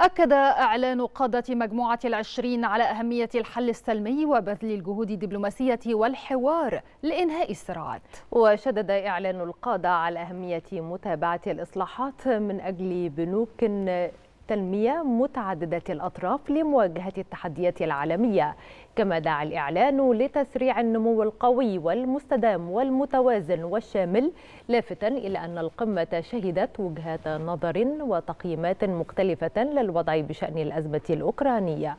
أكد إعلان قادة مجموعة العشرين على أهمية الحل السلمي وبذل الجهود الدبلوماسية والحوار لإنهاء الصراعات وشدد إعلان القادة على أهمية متابعة الإصلاحات من أجل بنوك تنمية متعددة الأطراف لمواجهة التحديات العالمية كما دعا الإعلان لتسريع النمو القوي والمستدام والمتوازن والشامل لافتا إلى أن القمة شهدت وجهات نظر وتقييمات مختلفة للوضع بشأن الأزمة الأوكرانية